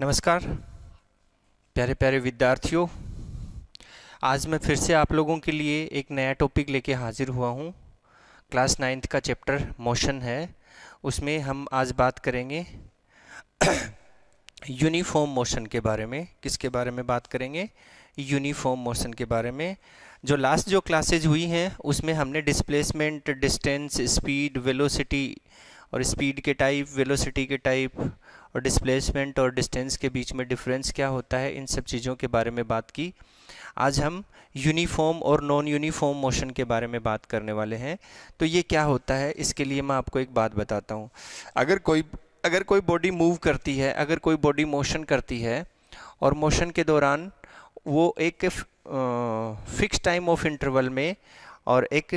नमस्कार प्यारे प्यारे विद्यार्थियों आज मैं फिर से आप लोगों के लिए एक नया टॉपिक लेके हाजिर हुआ हूँ क्लास नाइन्थ का चैप्टर मोशन है उसमें हम आज बात करेंगे यूनिफॉर्म मोशन के बारे में किसके बारे में बात करेंगे यूनिफॉर्म मोशन के बारे में जो लास्ट जो क्लासेज हुई हैं उसमें हमने डिस्प्लेसमेंट डिस्टेंस स्पीड वेलोसिटी और स्पीड के टाइप वेलोसिटी के टाइप और डिस्प्लेसमेंट और डिस्टेंस के बीच में डिफरेंस क्या होता है इन सब चीज़ों के बारे में बात की आज हम यूनिफॉर्म और नॉन यूनिफॉर्म मोशन के बारे में बात करने वाले हैं तो ये क्या होता है इसके लिए मैं आपको एक बात बताता हूँ अगर कोई अगर कोई बॉडी मूव करती है अगर कोई बॉडी मोशन करती है और मोशन के दौरान वो एक फिक्स टाइम ऑफ इंटरवल में और एक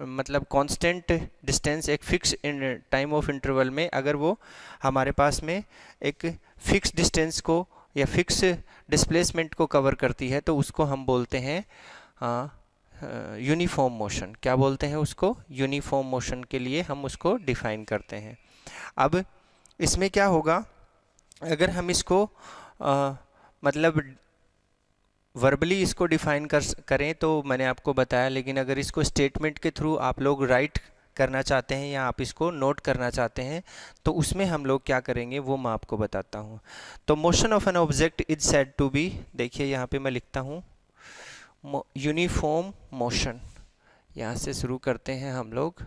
मतलब कांस्टेंट डिस्टेंस एक फिक्स टाइम ऑफ इंटरवल में अगर वो हमारे पास में एक फिक्स डिस्टेंस को या फिक्स डिस्प्लेसमेंट को कवर करती है तो उसको हम बोलते हैं यूनिफॉर्म मोशन क्या बोलते हैं उसको यूनिफॉर्म मोशन के लिए हम उसको डिफाइन करते हैं अब इसमें क्या होगा अगर हम इसको आ, मतलब वर्बली इसको डिफाइन कर करें तो मैंने आपको बताया लेकिन अगर इसको स्टेटमेंट के थ्रू आप लोग राइट करना चाहते हैं या आप इसको नोट करना चाहते हैं तो उसमें हम लोग क्या करेंगे वो मैं आपको बताता हूँ तो motion of an object is said to be देखिए यहाँ पे मैं लिखता हूँ यूनिफॉर्म मोशन यहाँ से शुरू करते हैं हम लोग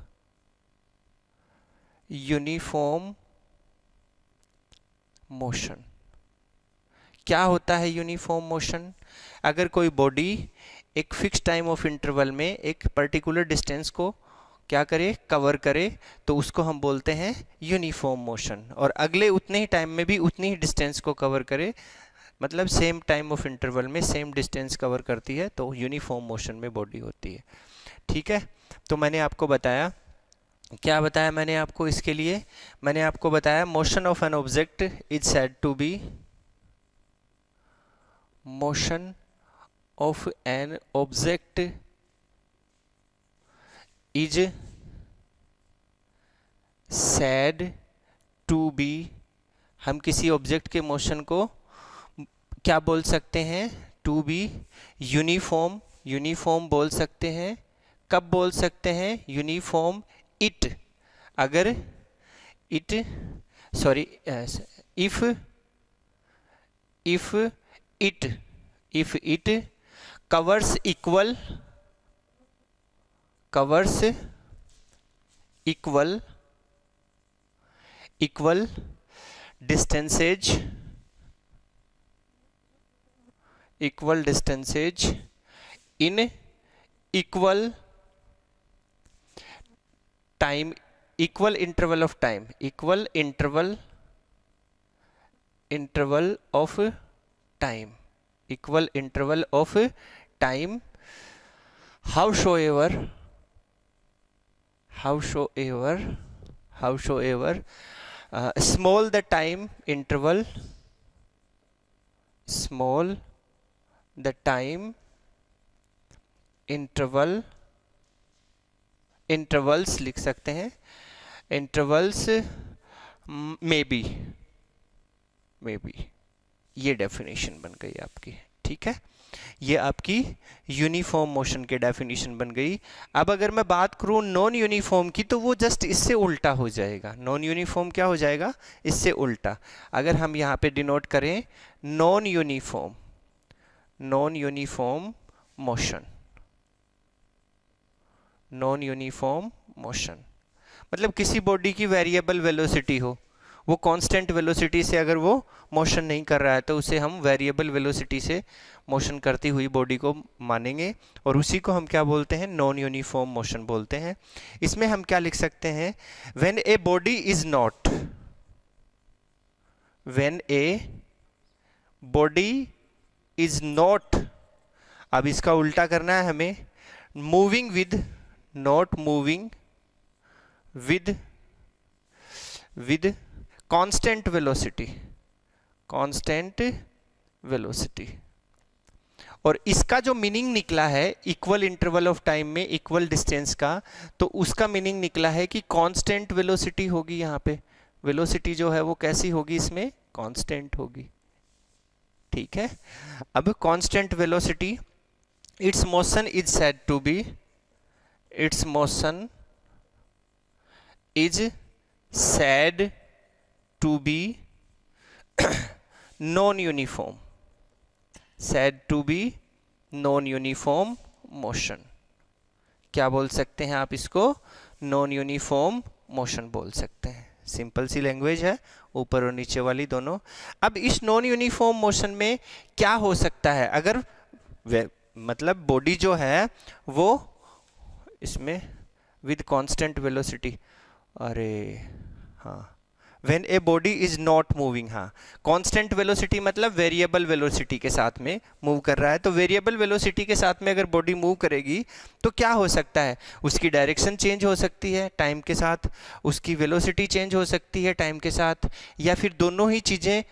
यूनिफॉर्म मोशन क्या होता है यूनिफॉर्म मोशन अगर कोई बॉडी एक फिक्स टाइम ऑफ इंटरवल में एक पर्टिकुलर डिस्टेंस को क्या करे कवर करे तो उसको हम बोलते हैं यूनिफॉर्म मोशन और अगले उतने ही टाइम में भी उतनी ही डिस्टेंस को कवर करे मतलब सेम टाइम ऑफ इंटरवल में सेम डिस्टेंस कवर करती है तो यूनिफॉर्म मोशन में बॉडी होती है ठीक है तो मैंने आपको बताया क्या बताया मैंने आपको इसके लिए मैंने आपको बताया motion of an object is said to be motion of an object is said to be हम किसी ऑब्जेक्ट के मोशन को क्या बोल सकते हैं टू बी यूनिफॉर्म यूनिफॉर्म बोल सकते हैं कब बोल सकते हैं यूनिफॉर्म इट अगर it sorry if if it if it covers equal covers equal equal distanceage equal distanceage in equal time equal interval of time equal interval interval of time equal interval of time howsoever howsoever howsoever uh, small the time interval small the time interval intervals लिख सकते हैं intervals maybe maybe ये definition बन गई आपकी ठीक है ये आपकी यूनिफॉर्म मोशन के डेफिनेशन बन गई अब अगर मैं बात करूँ नॉन यूनिफॉर्म की तो वो जस्ट इससे उल्टा हो जाएगा नॉन यूनिफॉर्म क्या हो जाएगा इससे उल्टा अगर हम यहाँ पे डिनोट करें non uniform non uniform motion non uniform motion मतलब किसी बॉडी की वेरिएबल वेलोसिटी हो वो कांस्टेंट वेलोसिटी से अगर वो मोशन नहीं कर रहा है तो उसे हम वेरिएबल वेलोसिटी से मोशन करती हुई बॉडी को मानेंगे और उसी को हम क्या बोलते हैं नॉन यूनिफॉर्म मोशन बोलते हैं इसमें हम क्या लिख सकते हैं when a body is not when a body is not अब इसका उल्टा करना है हमें moving with not moving with with constant velocity constant velocity और इसका जो मीनिंग निकला है इक्वल इंटरवल ऑफ टाइम में इक्वल डिस्टेंस का तो उसका मीनिंग निकला है कि कांस्टेंट वेलोसिटी होगी यहां पे वेलोसिटी जो है वो कैसी होगी इसमें कांस्टेंट होगी ठीक है अब constant velocity its motion is said to be its motion is said to be non-uniform said to be non-uniform motion क्या बोल सकते हैं आप इसको नॉन यूनिफॉर्म मोशन बोल सकते हैं सिंपल सी लैंग्वेज है ऊपर और नीचे वाली दोनों अब इस नॉन यूनिफॉर्म मोशन में क्या हो सकता है अगर मतलब बॉडी जो है वो इसमें विद कांस्टेंट वेलोसिटी अरे हाँ when a body is not moving हाँ कांस्टेंट वेलोसिटी मतलब वेरिएबल वेलोसिटी के साथ में मूव कर रहा है तो वेरिएबल वेलोसिटी के साथ में अगर बॉडी मूव करेगी तो क्या हो सकता है उसकी डायरेक्शन चेंज हो सकती है टाइम के साथ उसकी वेलोसिटी चेंज हो सकती है टाइम के साथ या फिर दोनों ही चीज़ें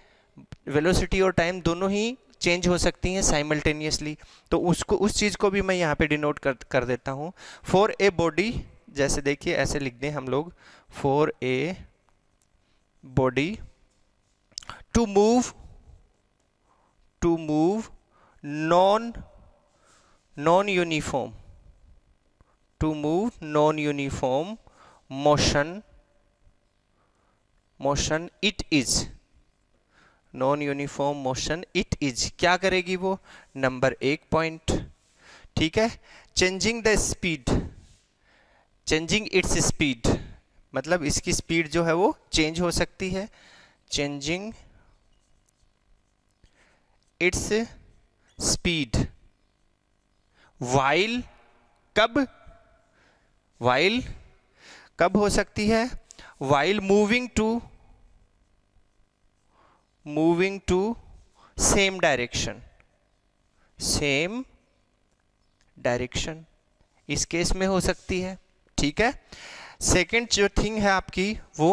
वेलोसिटी और टाइम दोनों ही चेंज हो सकती हैं साइमल्टेनियसली तो उसको उस चीज़ को भी मैं यहाँ पे डिनोट कर कर देता हूँ फॉर ए बॉडी जैसे देखिए ऐसे लिख दें हम लोग for a body to move to move non non uniform to move non uniform motion motion it is non uniform motion it is क्या करेगी वो नंबर एक पॉइंट ठीक है changing the speed changing its speed मतलब इसकी speed जो है वो चेंज हो सकती है चेंजिंग इट्स स्पीड वाइल कब वाइल कब हो सकती है while moving to moving to same direction same direction इस केस में हो सकती है ठीक है सेकेंड जो थिंग है आपकी वो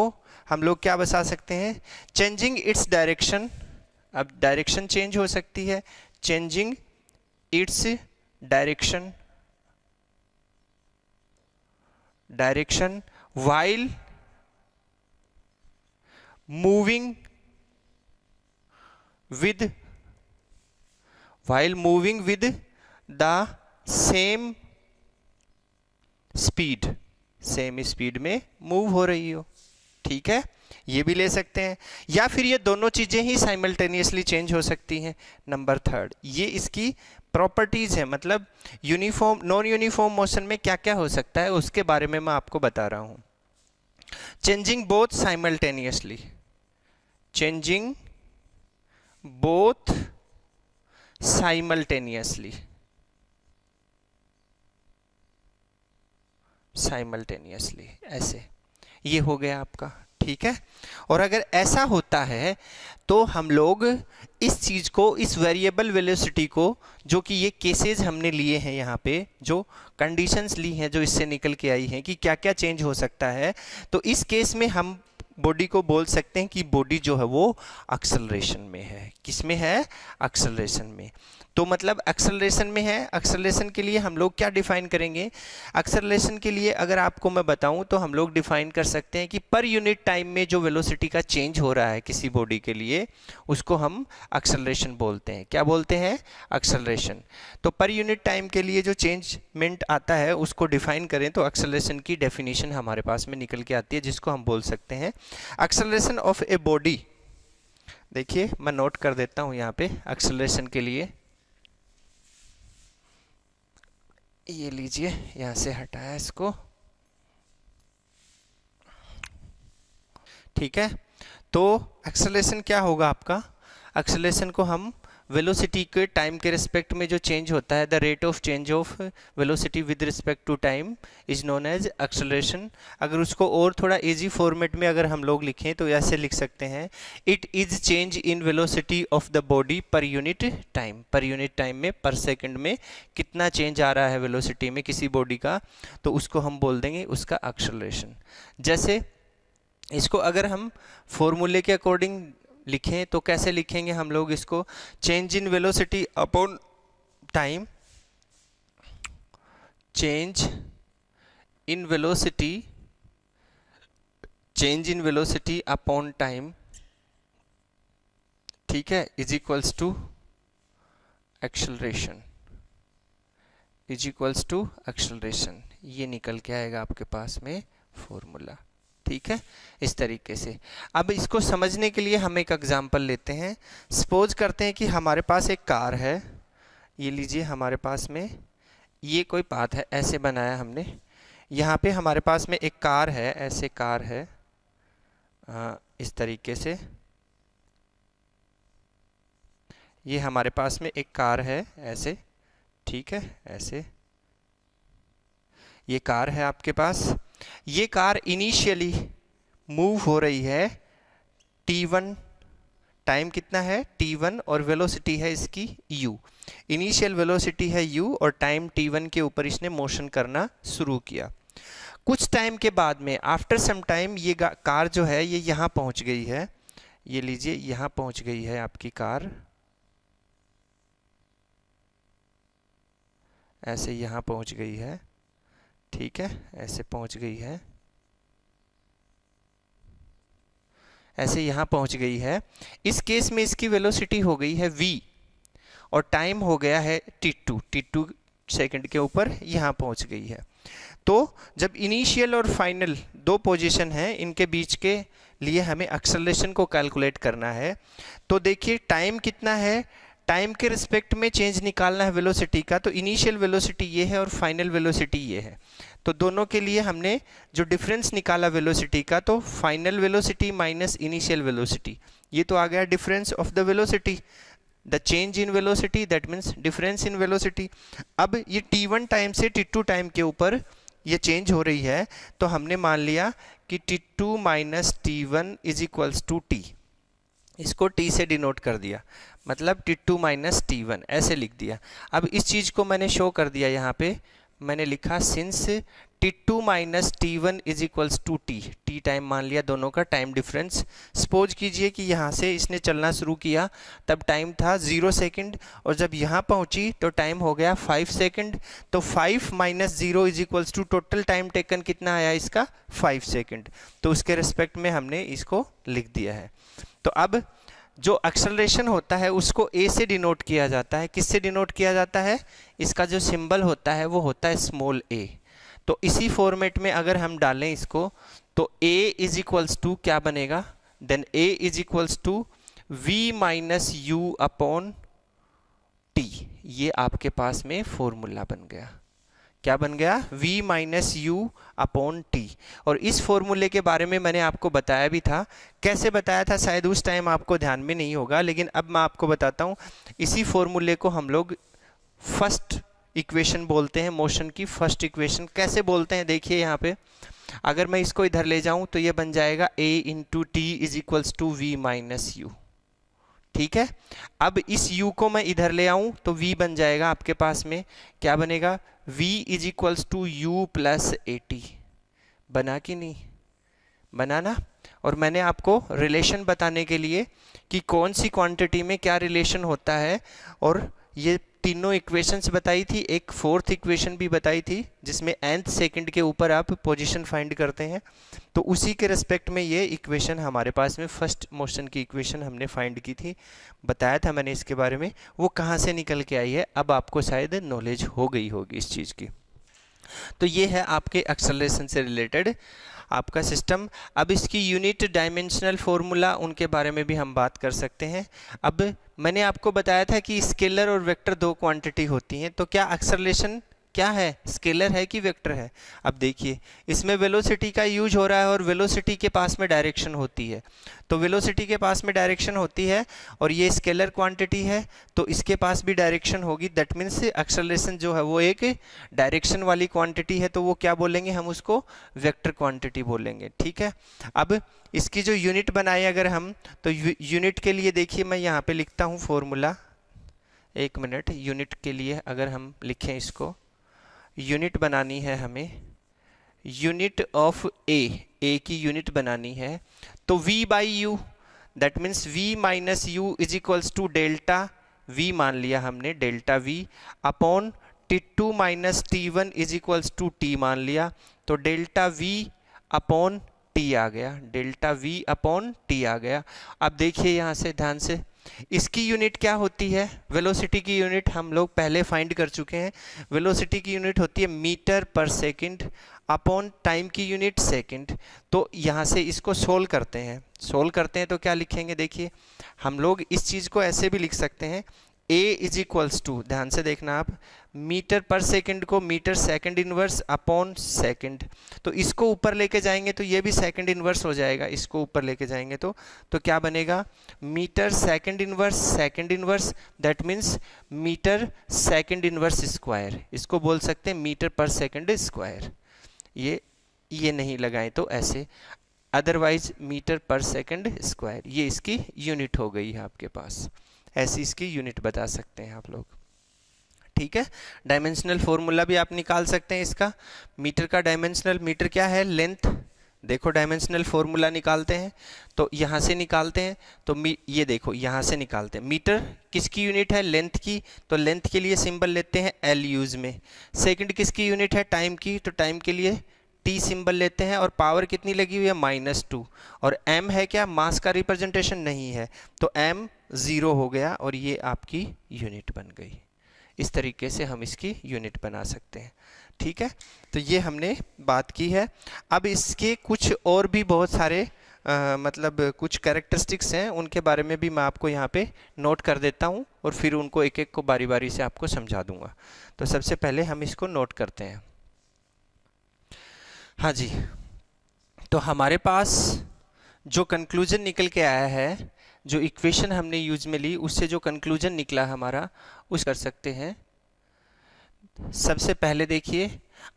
हम लोग क्या बता सकते हैं चेंजिंग इट्स डायरेक्शन अब डायरेक्शन चेंज हो सकती है changing its direction direction while moving with while moving with the same speed same speed में मूव हो रही हो ठीक है ये भी ले सकते हैं या फिर ये दोनों चीज़ें ही साइमल्टेनियसली चेंज हो सकती हैं नंबर थर्ड ये इसकी प्रॉपर्टीज़ है मतलब यूनिफॉर्म नॉन यूनिफॉर्म मोशन में क्या क्या हो सकता है उसके बारे में मैं आपको बता रहा हूँ changing both simultaneously changing both simultaneously simultaneously ऐसे ये हो गया आपका ठीक है और अगर ऐसा होता है तो हम लोग इस चीज़ को इस वेरिएबल वेलोसिटी को जो कि ये केसेज हमने लिए हैं यहाँ पे जो कंडीशंस ली हैं जो इससे निकल के आई हैं कि क्या क्या चेंज हो सकता है तो इस केस में हम बॉडी को बोल सकते हैं कि बॉडी जो है वो एक्सलरेशन में है किस में है एक्सलरेशन में तो मतलब एक्सलरेशन में है एक्सलरेशन के लिए हम लोग क्या डिफाइन करेंगे एक्सलरेशन के लिए अगर आपको मैं बताऊं तो हम लोग डिफाइन कर सकते हैं कि पर यूनिट टाइम में जो वेलोसिटी का चेंज हो रहा है किसी बॉडी के लिए उसको हम एक्सलरेशन बोलते हैं क्या बोलते हैं एक्सलरेशन तो पर यूनिट टाइम के लिए जो चेंजमेंट आता है उसको डिफाइन करें तो एक्सलरेशन की डेफिनेशन हमारे पास में निकल के आती है जिसको हम बोल सकते हैं एक्सेलरेशन ऑफ ए बॉडी देखिए मैं नोट कर देता हूं यहां पे एक्सेलरेशन के लिए ये लीजिए यहां से हटाया इसको ठीक है तो एक्सलेशन क्या होगा आपका एक्सलेशन को हम वेलोसिटी के टाइम के रिस्पेक्ट में जो चेंज होता है the rate of change of velocity with respect to time is known as acceleration अगर उसको और थोड़ा इजी फॉर्मेट में अगर हम लोग लिखें तो ऐसे लिख सकते हैं it is change in velocity of the body per unit time per unit time में पर सेकेंड में कितना चेंज आ रहा है वेलोसिटी में किसी बॉडी का तो उसको हम बोल देंगे उसका एक्सलेशन जैसे इसको अगर हम फॉर्मूले के अकॉर्डिंग लिखें तो कैसे लिखेंगे हम लोग इसको change in velocity upon time change in velocity change in velocity upon time ठीक है is equals to acceleration is equals to acceleration ये निकल के आएगा आपके पास में फॉर्मूला ठीक है इस तरीके से अब इसको समझने के लिए हम एक एग्ज़ाम्पल लेते हैं सपोज करते हैं कि हमारे पास एक कार है ये लीजिए हमारे पास में ये कोई बात है ऐसे बनाया हमने यहाँ पे हमारे पास में एक कार है ऐसे कार है आ, इस तरीके से ये हमारे पास में एक कार है ऐसे ठीक है ऐसे ये कार है आपके पास ये कार इनिशियली मूव हो रही है t1 टाइम कितना है t1 और वेलोसिटी है इसकी u इनिशियल वेलोसिटी है u और टाइम t1 के ऊपर इसने मोशन करना शुरू किया कुछ टाइम के बाद में आफ्टर सम टाइम ये कार जो है ये यहाँ पहुँच गई है ये लीजिए यहाँ पहुँच गई है आपकी कार ऐसे यहाँ पहुँच गई है ठीक है ऐसे पहुंच गई है ऐसे यहां पहुंच गई है इस केस में इसकी वेलोसिटी हो गई है v और टाइम हो गया है t two t two second के ऊपर यहां पहुंच गई है तो जब इनिशियल और फाइनल दो पोजीशन हैं इनके बीच के लिए हमें एक्सलेशन को कैलकुलेट करना है तो देखिए टाइम कितना है टाइम के रिस्पेक्ट में चेंज निकालना है वेलोसिटी का तो इनिशियल वेलोसिटी ये है और फाइनल वेलोसिटी ये है तो दोनों के लिए हमने जो डिफरेंस निकाला वेलोसिटी का तो final velocity minus initial velocity ये तो आ गया difference of the velocity the change in velocity that means difference in velocity अब ये टी वन टाइम से टी टू टाइम के ऊपर ये चेंज हो रही है तो हमने मान लिया कि t two minus t one is equals to t इसको टी से डिनोट कर दिया मतलब t two minus t one ऐसे लिख दिया अब इस चीज़ को मैंने शो कर दिया यहाँ पे मैंने लिखा since t two minus t one is equals to t t time मान लिया दोनों का टाइम डिफरेंस सपोज कीजिए कि यहाँ से इसने चलना शुरू किया तब टाइम था ज़ीरो सेकेंड और जब यहाँ पहुँची तो टाइम हो गया फाइव सेकेंड तो five minus zero is equals to total time taken कितना आया इसका फाइव सेकेंड तो उसके रिस्पेक्ट में हमने इसको लिख दिया है तो अब जो एक्सलेशन होता है उसको ए से डिनोट किया जाता है किससे डिनोट किया जाता है इसका जो सिंबल होता है वो होता है स्मॉल ए तो इसी फॉर्मेट में अगर हम डालें इसको तो ए इज इक्वल्स टू क्या बनेगा then a is equals to v minus u upon t ये आपके पास में फॉर्मूला बन गया क्या बन गया v minus u upon t और इस फॉर्मूले के बारे में मैंने आपको बताया भी था कैसे बताया था शायद उस टाइम आपको ध्यान में नहीं होगा लेकिन अब मैं आपको बताता हूँ इसी फॉर्मूले को हम लोग फर्स्ट इक्वेशन बोलते हैं मोशन की फर्स्ट इक्वेशन कैसे बोलते हैं देखिए यहाँ पे अगर मैं इसको इधर ले जाऊँ तो ये बन जाएगा a into t is equals to v minus u ठीक है अब इस u को मैं इधर ले आऊँ तो v बन जाएगा आपके पास में क्या बनेगा v is equals to u plus a t बना कि नहीं बना ना और मैंने आपको रिलेशन बताने के लिए कि कौन सी क्वांटिटी में क्या रिलेशन होता है और ये तीनों इक्वेशंस बताई थी एक फोर्थ इक्वेशन भी बताई थी जिसमें एंथ सेकंड के ऊपर आप पोजीशन फाइंड करते हैं तो उसी के रेस्पेक्ट में ये इक्वेशन हमारे पास में फर्स्ट मोशन की इक्वेशन हमने फाइंड की थी बताया था मैंने इसके बारे में वो कहाँ से निकल के आई है अब आपको शायद नॉलेज हो गई होगी इस चीज़ की तो ये है आपके एक्सलेशन से रिलेटेड आपका सिस्टम अब इसकी यूनिट डायमेंशनल फॉर्मूला उनके बारे में भी हम बात कर सकते हैं अब मैंने आपको बताया था कि स्केलर और वेक्टर दो क्वांटिटी होती हैं तो क्या एक्सलेशन क्या है स्केलर है कि वेक्टर है अब देखिए इसमें वेलोसिटी का यूज हो रहा है और वेलोसिटी के पास में डायरेक्शन होती है तो वेलोसिटी के पास में डायरेक्शन होती है और ये स्केलर क्वांटिटी है तो इसके पास भी डायरेक्शन होगी दैट मीन्स एक्सलेशन जो है वो एक डायरेक्शन वाली क्वांटिटी है तो वो क्या बोलेंगे हम उसको वैक्टर क्वांटिटी बोलेंगे ठीक है अब इसकी जो यूनिट बनाए अगर हम तो यूनिट के लिए देखिए मैं यहाँ पर लिखता हूँ फॉर्मूला एक मिनट यूनिट के लिए अगर हम लिखें इसको यूनिट बनानी है हमें यूनिट ऑफ ए ए की यूनिट बनानी है तो v by u that means v minus u is equals to delta v मान लिया हमने delta v upon t two minus t one is equals to t मान लिया तो डेल्टा v अपॉन टी आ गया डेल्टा v अपॉन टी आ गया अब देखिए यहाँ से ध्यान से इसकी यूनिट क्या होती है वेलोसिटी की यूनिट हम लोग पहले फाइंड कर चुके हैं वेलोसिटी की यूनिट होती है metre per second upon time की यूनिट सेकंड तो यहाँ से इसको सोल्व करते हैं सोल्व करते हैं तो क्या लिखेंगे देखिए हम लोग इस चीज़ को ऐसे भी लिख सकते हैं ए इज इक्वल्स टू ध्यान से देखना आप मीटर पर सेकंड को metre second inverse upon second तो इसको ऊपर लेके जाएंगे तो ये भी सेकंड इनवर्स हो जाएगा इसको ऊपर लेके जाएंगे तो तो क्या बनेगा metre second inverse second inverse that means metre second inverse square इसको बोल सकते हैं मीटर पर सेकंड स्क्वायर ये ये नहीं लगाएं तो ऐसे otherwise metre per second square ये इसकी यूनिट हो गई है आपके पास ऐसी इसकी यूनिट बता सकते हैं आप लोग ठीक है डायमेंशनल फॉर्मूला भी आप निकाल सकते हैं इसका मीटर का डायमेंशनल मीटर क्या है लेंथ देखो डायमेंशनल फॉर्मूला निकालते हैं तो यहाँ से निकालते हैं तो ये देखो यहाँ से निकालते हैं मीटर किसकी यूनिट है लेंथ की तो लेंथ के लिए सिंबल लेते हैं एल यूज में सेकंड किसकी यूनिट है टाइम की तो टाइम के लिए टी सिंबल लेते हैं और पावर कितनी लगी हुई है माइनस टू और एम है क्या मास का रिप्रेजेंटेशन नहीं है तो एम ज़ीरो हो गया और ये आपकी यूनिट बन गई इस तरीके से हम इसकी यूनिट बना सकते हैं ठीक है तो ये हमने बात की है अब इसके कुछ और भी बहुत सारे आ, मतलब कुछ कैरेक्टरिस्टिक्स हैं उनके बारे में भी मैं आपको यहाँ पे नोट कर देता हूँ और फिर उनको एक एक को बारी बारी से आपको समझा दूँगा तो सबसे पहले हम इसको नोट करते हैं हाँ जी तो हमारे पास जो कंक्लूजन निकल के आया है जो इक्वेशन हमने यूज में ली उससे जो कंक्लूजन निकला हमारा उस कर सकते हैं सबसे पहले देखिए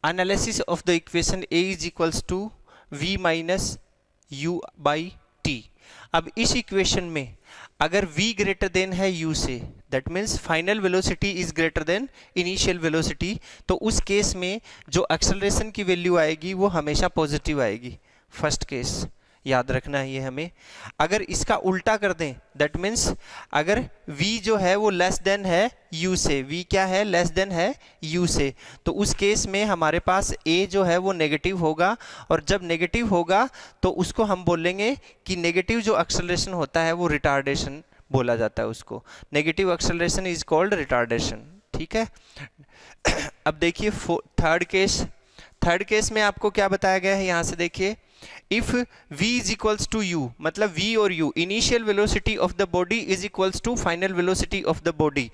analysis of the equation a is equals to v minus u by t अब इस इक्वेशन में अगर v ग्रेटर देन है u से that means final velocity is greater than initial velocity तो उस केस में जो एक्सेलरेशन की वैल्यू आएगी वो हमेशा पॉजिटिव आएगी फर्स्ट केस याद रखना है ये हमें अगर इसका उल्टा कर दें दैट मीन्स अगर v जो है वो लेस देन है u से v क्या है लेस देन है u से तो उस केस में हमारे पास a जो है वो नेगेटिव होगा और जब नेगेटिव होगा तो उसको हम बोलेंगे कि नेगेटिव जो एक्सलेशन होता है वो रिटार्डेशन बोला जाता है उसको negative acceleration is called retardation ठीक है अब देखिए थर्ड केस थर्ड केस में आपको क्या बताया गया है यहाँ से देखिए if v is equals to u मतलब v और u initial velocity of the body is equals to final velocity of the body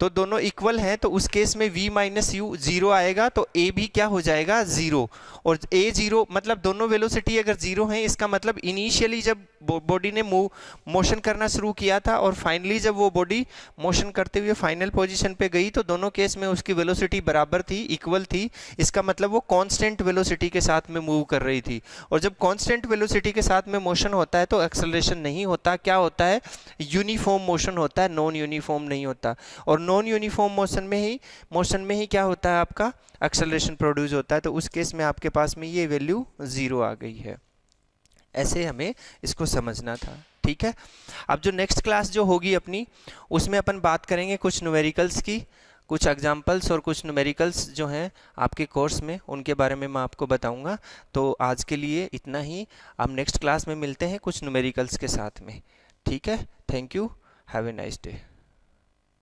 तो दोनों इक्वल हैं तो उस केस में v माइनस यू जीरो आएगा तो a भी क्या हो जाएगा ज़ीरो और a जीरो मतलब दोनों वेलोसिटी अगर ज़ीरो हैं इसका मतलब इनिशियली जब बॉडी ने मूव मोशन करना शुरू किया था और फाइनली जब वो बॉडी मोशन करते हुए फाइनल पोजीशन पे गई तो दोनों केस में उसकी वेलोसिटी बराबर थी इक्वल थी इसका मतलब वो कांस्टेंट वेलोसिटी के साथ में मूव कर रही थी और जब कांस्टेंट वेलोसिटी के साथ में मोशन होता है तो एक्सेलरेशन नहीं होता क्या होता है यूनिफॉर्म मोशन होता है नॉन यूनिफॉर्म नहीं होता और नॉन यूनिफॉर्म मोशन में ही मोशन में ही क्या होता है आपका एक्सेलरेशन प्रोड्यूस होता है तो उस केस में आपके पास में ये वैल्यू ज़ीरो आ गई है ऐसे हमें इसको समझना था ठीक है अब जो नेक्स्ट क्लास जो होगी अपनी उसमें अपन बात करेंगे कुछ नुमेरिकल्स की कुछ एग्जाम्पल्स और कुछ नुमेरिकल्स जो हैं आपके कोर्स में उनके बारे में मैं आपको बताऊंगा तो आज के लिए इतना ही आप नेक्स्ट क्लास में मिलते हैं कुछ नुमेरिकल्स के साथ में ठीक है thank you have a nice day